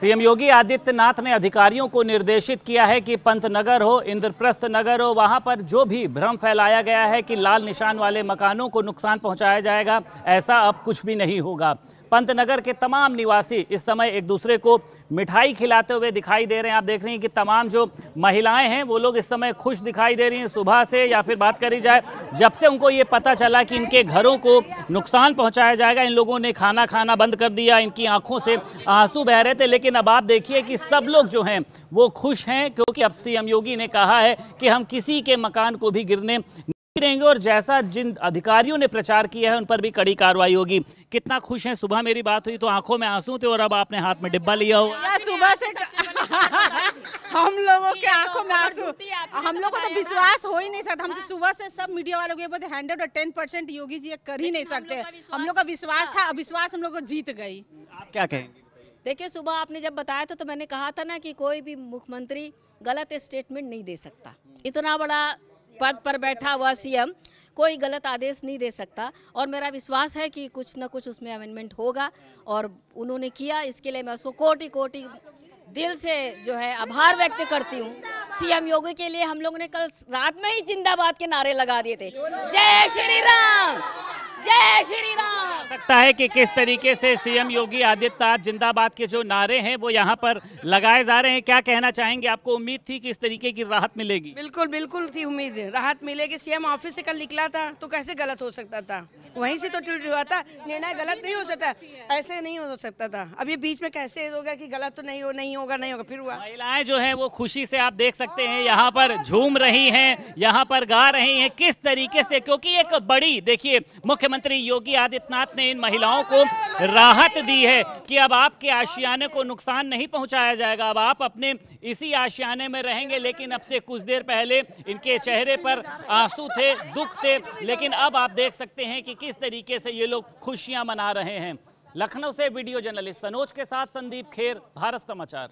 CM योगी आदित्यनाथ ने अधिकारियों को निर्देशित किया है कि नगर हो इंद्रप्रस्थ नगर हो वहां पर जो भी भ्रम फैलाया गया है कि लाल निशान वाले मकानों को नुकसान पहुंचाया जाएगा ऐसा अब कुछ भी नहीं होगा पंतनगर के तमाम निवासी इस समय एक दूसरे को मिठाई खिलाते हुए दिखाई दे रहे हैं आप देख रहे हैं कि तमाम जो महिलाएं हैं वो लोग इस समय खुश दिखाई दे रही हैं सुबह से या फिर बात करी जाए जब से उनको ये पता चला कि इनके घरों को नुकसान पहुंचाया जाएगा इन लोगों ने खाना खाना बंद कर दिया इनकी आंखों से आंसू बह रहे थे लेकिन अब आप देखिए कि सब लोग जो हैं वो खुश हैं क्योंकि अब सीएम योगी ने कहा है कि हम किसी के मकान को भी गिरने रहेंगे और जैसा जिन अधिकारियों ने प्रचार किया है उन पर भी कड़ी कार्रवाई होगी कितना खुश हैं सुबह मेरी बात हुई तो आंखों में आंसू थे और अब आपने हाथ में डिब्बा लिया हो सुबह से हम लोगों के आंखों में आंसू हम तो लोगों को तो विश्वास हो ही नहीं सकता हम तो हाँ। सुबह से सब मीडिया वालों के बोलते हंड्रेड और टेन परसेंट योगी जी कर ही नहीं सकते हम लोग का विश्वास था अविश्वास हम लोग को जीत गई क्या कहेंगे देखिए सुबह आपने जब बताया था तो मैंने कहा था ना कि कोई भी मुख्यमंत्री गलत स्टेटमेंट नहीं दे सकता इतना बड़ा पद पर बैठा हुआ सीएम कोई गलत आदेश नहीं दे सकता और मेरा विश्वास है कि कुछ ना कुछ उसमें अमेंडमेंट होगा और उन्होंने किया इसके लिए मैं उसको कोटि कोटि दिल से जो है आभार व्यक्त करती हूँ सीएम योगी के लिए हम लोगों ने कल रात में ही जिंदाबाद के नारे लगा दिए थे जय श्री राम जय श्री राम सकता है कि किस तरीके से सीएम योगी आदित्यनाथ जिंदाबाद के जो नारे हैं वो यहाँ पर लगाए जा रहे हैं क्या कहना चाहेंगे आपको उम्मीद थी कि इस तरीके की राहत मिलेगी बिल्कुल बिल्कुल थी उम्मीद राहत मिलेगी सीएम ऑफिस से कल निकला था तो कैसे गलत हो सकता था वहीं से तो ट्वीट हुआ था निर्णय गलत नहीं हो सकता ऐसे नहीं हो सकता था अब ये बीच में कैसे होगा की गलत तो नहीं हो नहीं होगा नहीं होगा फिर हुआ महिलाएं जो है वो खुशी से आप देख सकते हैं यहाँ पर झूम रही है यहाँ पर गा रही है किस तरीके से क्योंकि एक बड़ी देखिए मुख्यमंत्री योगी आदित्यनाथ ने इन महिलाओं को राहत दी है कि अब आपके आशियाने को नुकसान नहीं पहुंचाया जाएगा अब आप अपने इसी आशियाने में रहेंगे लेकिन अब से कुछ देर पहले इनके चेहरे पर आंसू थे दुख थे लेकिन अब आप देख सकते हैं कि किस तरीके से ये लोग खुशियां मना रहे हैं लखनऊ से वीडियो जर्नलिस्ट सनोज के साथ संदीप खेर भारत समाचार